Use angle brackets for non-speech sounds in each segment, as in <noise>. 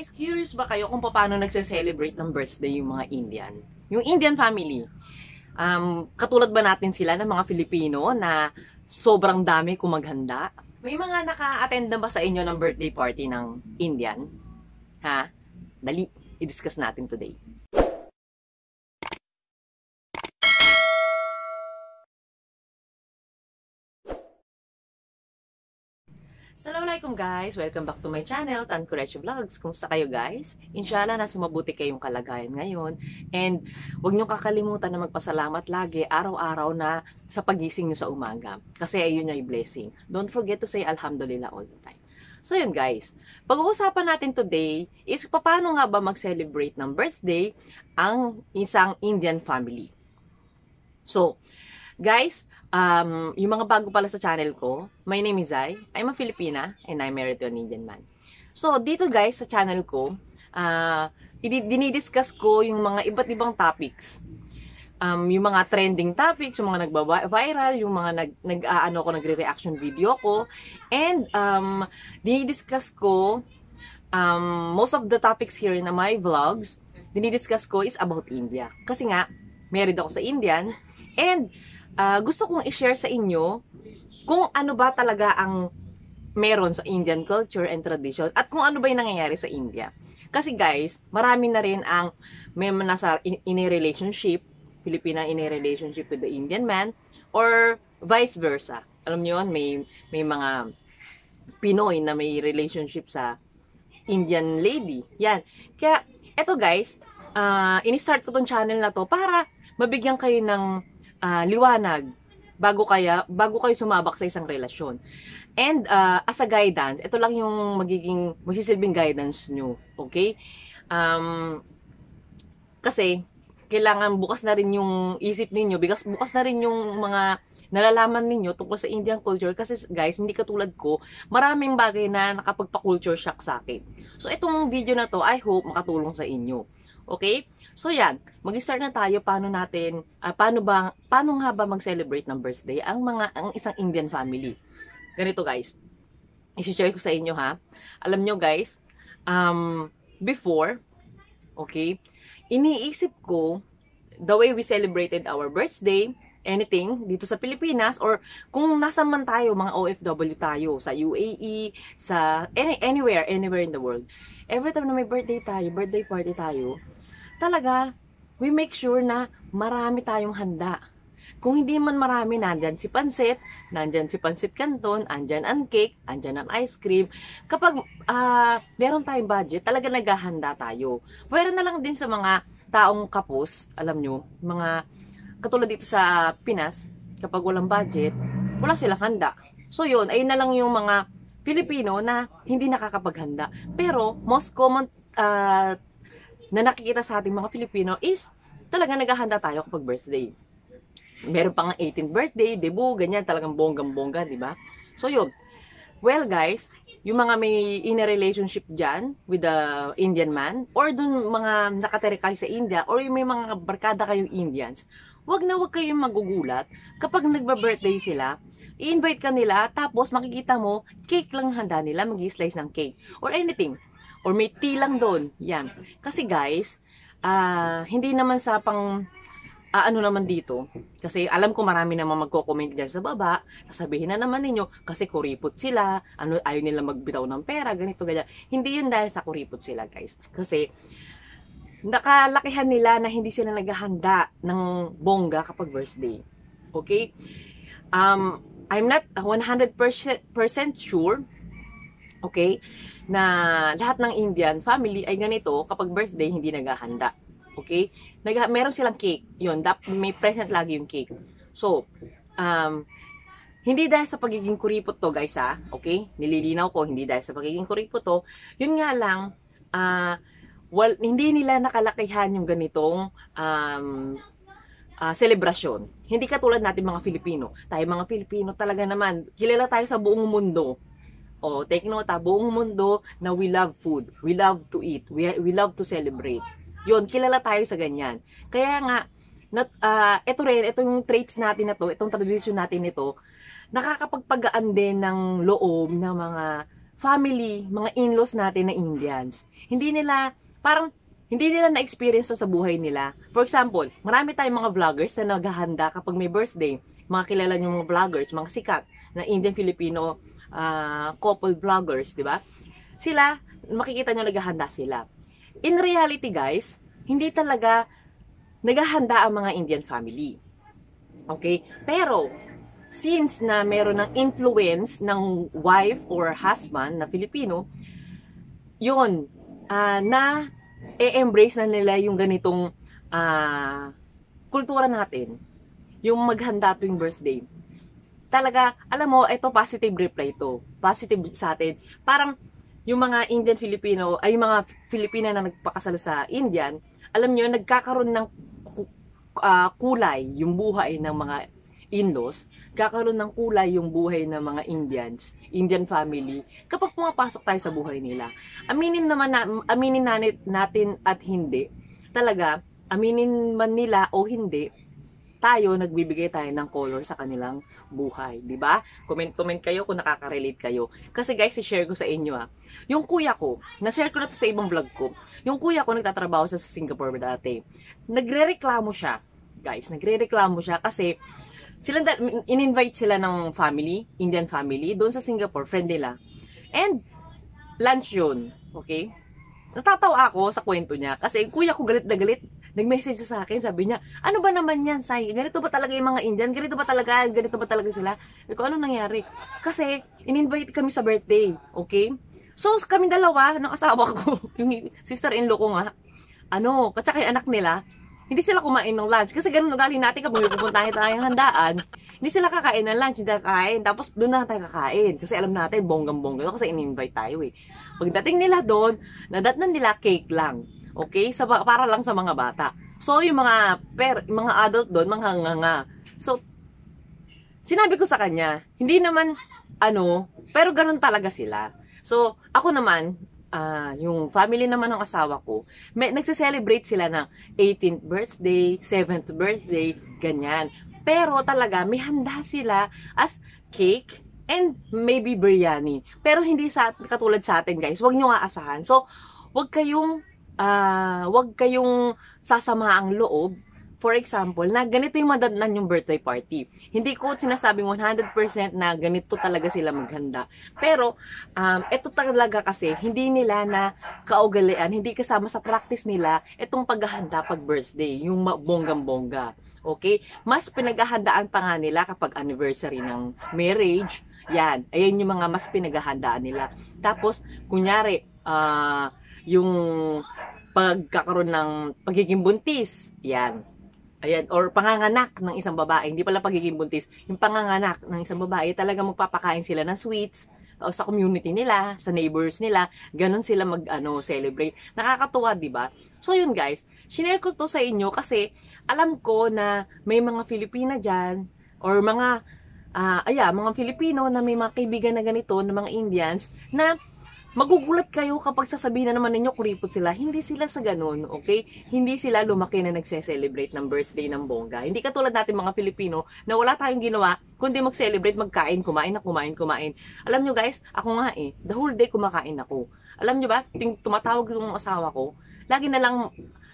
Guys, curious ba kayo kung paano nagse-celebrate ng birthday yung mga Indian? Yung Indian family. Um, katulad ba natin sila ng mga Filipino na sobrang dami kumaghanda? May mga naka-attend na ba sa inyo ng birthday party ng Indian? Ha? Dali, i-discuss natin today. Assalamualaikum guys! Welcome back to my channel, Tan Kuresyo Vlogs. Kumusta kayo guys? Inshallah, nasa mabuti kayong kalagayan ngayon. And huwag niyong kakalimutan na magpasalamat lagi araw-araw na sa pagising niyo sa umaga. Kasi ayun yung blessing. Don't forget to say Alhamdulillah all the time. So yun guys, pag-uusapan natin today is paano nga ba mag-celebrate ng birthday ang isang Indian family. So, guys, um, yung mga bago pala sa channel ko, my name is Zai. I'm a Filipina and I'm married to an Indian man. So, dito guys, sa channel ko, uh, dinidiscuss ko yung mga iba't ibang topics. Um, yung mga trending topics, yung mga nagba-viral, yung mga nag, nag uh, ko, nagre-reaction video ko. And um, dinidiscuss ko, um, most of the topics here in my vlogs, dinidiscuss ko is about India. Kasi nga, married ako sa Indian. And uh, gusto kong i-share sa inyo kung ano ba talaga ang meron sa Indian culture and tradition at kung ano ba yung nangyayari sa India. Kasi guys, marami na rin ang may nasa in, in a relationship, Filipina in a relationship with the Indian man or vice versa. Alam niyo yun, may, may mga Pinoy na may relationship sa Indian lady. Yan. Kaya, eto guys, uh, ah, in-start ko tong channel na to para mabigyan kayo ng uh, liwanag bago kaya bago kayo sumabak sa isang relasyon. And uh, as a guidance, ito lang yung magiging magsisilbing guidance nyo, okay? Um, kasi kailangan bukas na rin yung isip ninyo because bukas na rin yung mga nalalaman ninyo tungkol sa Indian culture kasi guys, hindi katulad ko, maraming bagay na nakapagpa-culture shock sa akin. So itong video na to, I hope makatulong sa inyo. Okay? So yan, mag-start na tayo paano natin, uh, paano, ba, paano nga ba mag-celebrate ng birthday ang, mga, ang isang Indian family. Ganito guys, i share ko sa inyo ha. Alam nyo guys, um, before, okay, iniisip ko the way we celebrated our birthday, anything dito sa Pilipinas or kung nasa man tayo, mga OFW tayo sa UAE, sa any, anywhere, anywhere in the world. Every time na may birthday tayo, birthday party tayo, talaga, we make sure na marami tayong handa. Kung hindi man marami, nandyan si pansit, nandyan si pansit canton, andyan ang cake, andyan ang ice cream. Kapag uh, meron tayong budget, talaga naghahanda tayo. Pwera na lang din sa mga taong kapos, alam nyo, mga katulad dito sa Pinas, kapag walang budget, wala silang handa. So yun, ayun na lang yung mga Pilipino na hindi nakakapaghanda. Pero most common uh, na nakikita sa ating mga Filipino is talaga naghahanda tayo kapag birthday. Meron pang 18th birthday, debut, ganyan, talagang bonggang-bongga, di ba? So yun. Well guys, yung mga may in a relationship dyan with the Indian man, or dun mga nakatere kayo sa India, or yung may mga barkada kayong Indians, wag na wag kayong magugulat kapag nagba-birthday sila, i-invite ka nila, tapos makikita mo, cake lang handa nila, mag slice ng cake, or anything or may T lang doon. Yan. Kasi guys, uh, hindi naman sa pang uh, ano naman dito, kasi alam ko marami naman magko-comment dyan sa baba, sasabihin na naman ninyo, kasi kuripot sila, ano, ayaw nila magbitaw ng pera, ganito, ganyan. Hindi yun dahil sa kuripot sila, guys. Kasi, nakalakihan nila na hindi sila naghahanda ng bongga kapag birthday. Okay? Um, I'm not 100% sure Okay? Na lahat ng Indian family ay ganito, kapag birthday, hindi naghahanda. Okay? Nag meron silang cake. Yun, may present lagi yung cake. So, um, hindi dahil sa pagiging kuripot to, guys, ha? Okay? Nililinaw ko, hindi dahil sa pagiging kuripot to. Yun nga lang, ah, uh, well, hindi nila nakalakihan yung ganitong um, uh, selebrasyon. Hindi katulad natin mga Filipino. Tayo mga Filipino talaga naman, kilala tayo sa buong mundo Oh, take note ha, ah, buong mundo na we love food. We love to eat. We, we love to celebrate. Yun, kilala tayo sa ganyan. Kaya nga, not, uh, ah, ito rin, ito yung traits natin na to, itong tradisyon natin ito, nakakapagpagaan din ng loob ng mga family, mga in-laws natin na Indians. Hindi nila, parang, hindi nila na-experience to sa buhay nila. For example, marami tayong mga vloggers na naghahanda kapag may birthday. Mga kilala yung mga vloggers, mga sikat na Indian-Filipino uh, couple vloggers, di ba? Sila, makikita nyo naghahanda sila. In reality guys, hindi talaga naghahanda ang mga Indian family. Okay? Pero, since na meron ng influence ng wife or husband na Filipino, yun, uh, na e-embrace na nila yung ganitong uh, kultura natin. Yung maghanda tuwing birthday talaga, alam mo, ito positive replay to. Positive sa atin. Parang yung mga Indian Filipino, ay yung mga Filipina na nagpakasal sa Indian, alam nyo, nagkakaroon ng uh, kulay yung buhay ng mga Indos, laws kakaroon ng kulay yung buhay ng mga Indians, Indian family, kapag pumapasok tayo sa buhay nila. Aminin naman na, aminin natin at hindi, talaga, aminin man nila o hindi, tayo, nagbibigay tayo ng color sa kanilang buhay. 'di ba? Comment-comment kayo kung nakaka-relate kayo. Kasi guys, i-share ko sa inyo ah. Yung kuya ko, na-share ko na to sa ibang vlog ko. Yung kuya ko nagtatrabaho sa Singapore dati. Nagrereklamo siya. Guys, Nagrereklamo siya kasi sila, in-invite sila ng family, Indian family, doon sa Singapore, friend nila. And, lunch yun. Okay? Natatawa ako sa kwento niya kasi kuya ko galit na galit Nag-message sa akin, sabi niya, ano ba naman yan, Sai? Ganito ba talaga yung mga Indian? Ganito ba talaga? Ganito ba talaga sila? Sabi ko, ano nangyari? Kasi, in-invite kami sa birthday, okay? So, kami dalawa, ng asawa ko, <laughs> yung sister-in-law ko nga, ano, katsaka yung anak nila, hindi sila kumain ng lunch. Kasi ganun galing natin kapag pupunta tayo tayong handaan, hindi sila kakain ng lunch, hindi kakain. Tapos doon na tayo kakain. Kasi alam natin, bonggang-bongga kasi in-invite tayo eh. Pagdating nila doon, nadatnan nila cake lang. Okay? Sa, para lang sa mga bata. So, yung mga, per, mga adult doon, manghanganga. So, sinabi ko sa kanya, hindi naman, ano, pero ganun talaga sila. So, ako naman, uh, yung family naman ng asawa ko, may, nagse-celebrate sila ng 18th birthday, 7th birthday, ganyan. Pero talaga, may handa sila as cake and maybe biryani. Pero hindi sa, katulad sa atin guys, wag nyo aasahan. So, wag kayong uh, wag kayong sasama ang loob for example, na ganito yung madatnan yung birthday party. Hindi ko sinasabing 100% na ganito talaga sila maghanda. Pero, um, ito talaga kasi, hindi nila na kaugalian, hindi kasama sa practice nila itong paghahanda pag birthday, yung bonggam-bongga. Okay? Mas pinaghahandaan pa nga nila kapag anniversary ng marriage. Yan. Ayan yung mga mas pinaghahandaan nila. Tapos, kunyari, ah, uh, yung pagkakaroon ng pagiging buntis. Yan. Ayan, or panganganak ng isang babae, hindi pala pagiging buntis, yung panganganak ng isang babae, talaga magpapakain sila ng sweets o sa community nila, sa neighbors nila, ganun sila mag ano, celebrate. Nakakatuwa, 'di ba? So yun guys, shinare ko to sa inyo kasi alam ko na may mga Filipina diyan or mga uh, aya, mga Filipino na may mga kaibigan na ganito, na mga Indians na magugulat kayo kapag sasabihin na naman ninyo kuripot sila. Hindi sila sa ganun, okay? Hindi sila lumaki na nagse-celebrate ng birthday ng bongga. Hindi katulad natin mga Pilipino na wala tayong ginawa kundi mag-celebrate, magkain, kumain na kumain, kumain. Alam nyo guys, ako nga eh, the whole day kumakain ako. Alam nyo ba, ting tumatawag yung asawa ko, lagi na lang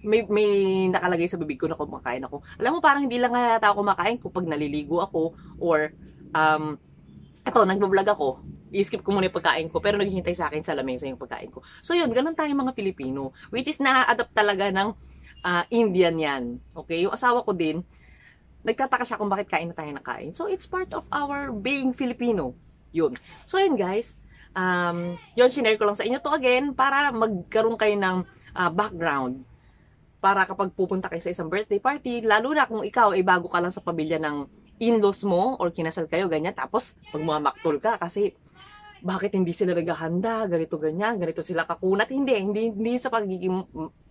may, may nakalagay sa bibig ko na kumakain ako. Alam mo, parang hindi lang nga yata ako kumakain kapag naliligo ako or um, ito, nagbablog ako i-skip ko muna yung pagkain ko, pero naghihintay sa akin sa lamesa yung pagkain ko. So yun, ganun tayo mga Pilipino, which is na-adapt talaga ng uh, Indian yan. Okay, yung asawa ko din, nagtataka siya kung bakit kain na tayo ng So it's part of our being Filipino. Yun. So yun guys, um, yun, sinare ko lang sa inyo to again para magkaroon kayo ng uh, background para kapag pupunta kayo sa isang birthday party, lalo na kung ikaw ay bago ka lang sa pamilya ng in-laws mo or kinasal kayo, ganyan. Tapos, magmamaktol ka kasi bakit hindi sila naghahanda, ganito ganyan, ganito sila kakunat. Hindi, hindi, hindi sa pagiging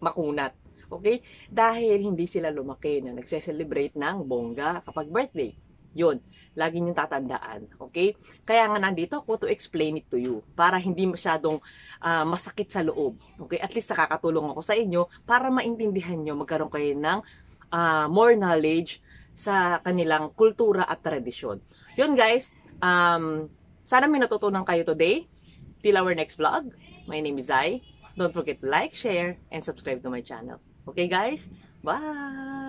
makunat. Okay? Dahil hindi sila lumaki na nagse-celebrate ng bongga kapag birthday. Yun, lagi niyong tatandaan. Okay? Kaya nga nandito ako to explain it to you para hindi masyadong uh, masakit sa loob. Okay? At least nakakatulong ako sa inyo para maintindihan nyo, magkaroon kayo ng uh, more knowledge sa kanilang kultura at tradisyon. Yun guys, um, sana may natutunan kayo today. Till our next vlog, my name is Zai. Don't forget to like, share, and subscribe to my channel. Okay guys? Bye!